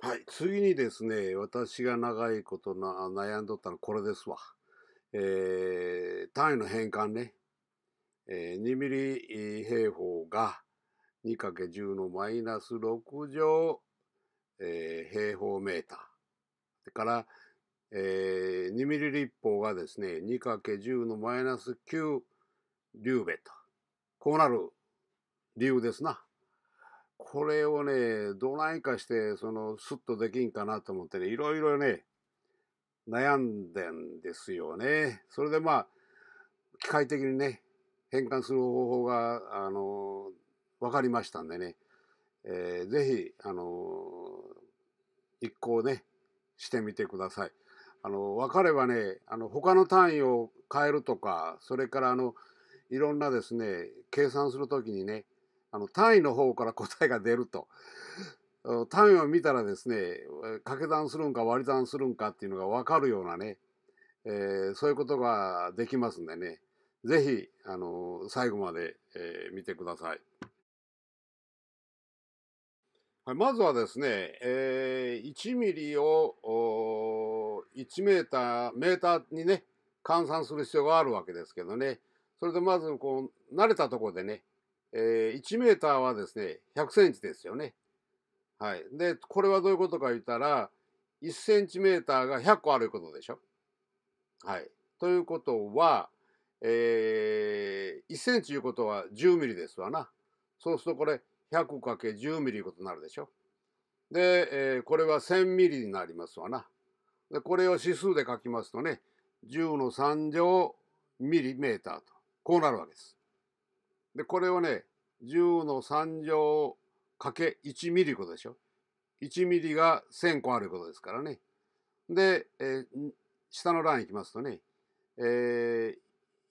はい、次にですね、私が長いことな悩んどったのはこれですわ。えー、単位の変換ね。えー、2ミリ平方が 2×10 のマイナス6乗、えー、平方メーター。それから、えー、2ミリ立方がですね、2×10 のマイナス9リューベット。こうなる理由ですな。これをね、どないかして、その、スッとできんかなと思ってね、いろいろね、悩んでんですよね。それでまあ、機械的にね、変換する方法が、あの、分かりましたんでね、えー、ぜひ、あの、一行ね、してみてください。あの、分かればね、あの、他の単位を変えるとか、それからあの、いろんなですね、計算するときにね、あの単位の方から答えが出ると。単位を見たらですね掛け算するんか割り算するんかっていうのが分かるようなね、えー、そういうことができますんでねぜひ、あの最後まで、えー、見てください。はい、まずはですね、えー、1ミリを1メーターメーターにね換算する必要があるわけですけどねそれでまずこう慣れたとこでねえー、1メーターはですね、100センチですよね。はい。で、これはどういうことか言ったら、1センチメーターが100個あることでしょ。はい。ということは、えー、1センチいうことは10ミリですわな。そうするとこれ 100×10 ミリいうことになるでしょ。で、えー、これは1000ミリになりますわな。で、これを指数で書きますとね、10の3乗ミリメーターと、こうなるわけです。で、これをね、10の3乗かけ1ミリことでしょ。1ミリが1000個あることですからね。で、えー、下の欄いきますとね、えー、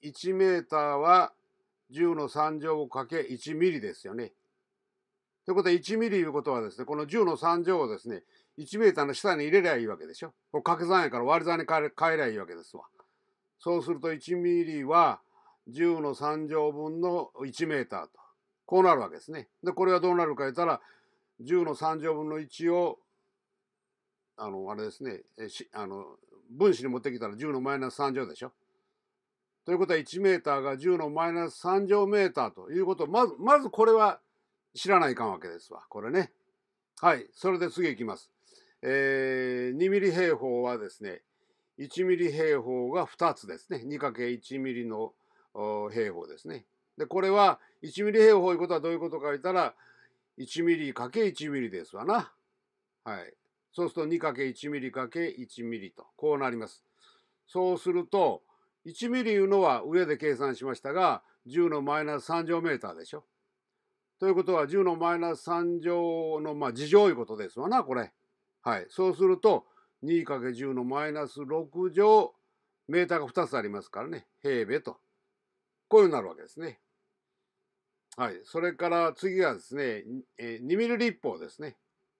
1メーターは10の3乗かけ1ミリですよね。ということは1ミリいうことはですね、この10の3乗をですね、1メーターの下に入れりゃいいわけでしょ。こ掛け算やから割り算に変えりゃいいわけですわ。そうすると1ミリは10の3乗分の1メーターと。こうなるわけですね。で、これはどうなるか言ったら、10の3乗分の1を、あの、あれですね、あの、分子に持ってきたら10のマイナス3乗でしょ。ということは1メーターが10のマイナス3乗メーターということを、まず、まずこれは知らないかんわけですわ。これね。はい。それで次いきます。えー、2ミリ平方はですね、1ミリ平方が2つですね。2×1 ミリの平方ですね。で、これは1ミリ平方いうことはどういうことか言ったら、1ミリ ×1 ミリですわな。はい。そうすると2け1ミリけ1ミリと、こうなります。そうすると、1ミリいうのは上で計算しましたが、10のマイナス3乗メーターでしょ。ということは10のマイナス3乗の、まあ、事乗いうことですわな、これ。はい。そうすると、2×10 のマイナス6乗、メーターが2つありますからね、平米と。こういうになるわけですね。はい。それから次がですね、2ミリ立方ですね。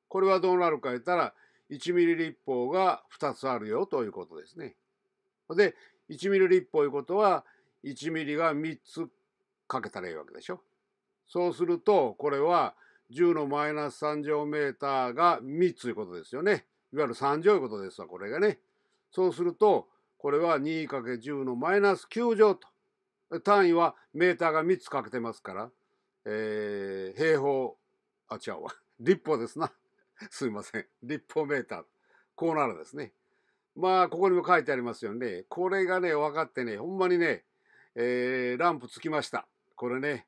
これはどうなるか言ったら、1ミリ立方が2つあるよということですね。で、1ミリ立方いうことは、1ミリが3つかけたらいいわけでしょ。そうすると、これは10のマイナス3乗メーターが3つということですよね。いわゆる3乗いうことですわ、これがね。そうすると、これは 2×10 のマイナス9乗と単位はメーターが3つかけてますから、えー、平方、あ、違うわ。立方ですな。すいません。立方メーター。こうなるですね。まあ、ここにも書いてありますよね。これがね、分かってね、ほんまにね、えー、ランプつきました。これね、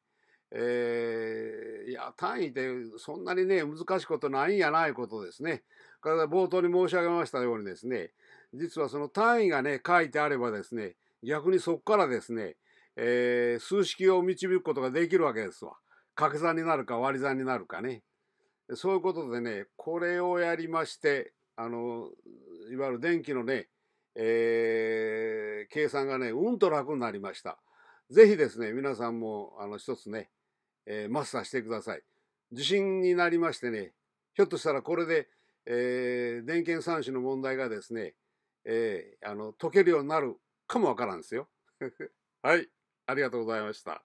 えー、いや、単位でそんなにね、難しいことないんやないことですね。から冒頭に申し上げましたようにですね、実はその単位がね、書いてあればですね、逆にそこからですね、えー、数式を導くことができるわけですわ。掛け算になるか割り算になるかね。そういうことでね、これをやりまして、あの、いわゆる電気のね、えー、計算がね、うんと楽になりました。ぜひですね、皆さんも、あの、一つね、えー、マスターしてください。自信になりましてね、ひょっとしたらこれで、えー、電源三種の問題がですね、えー、あの解けるようになるかもわからんですよ。はい。ありがとうございました。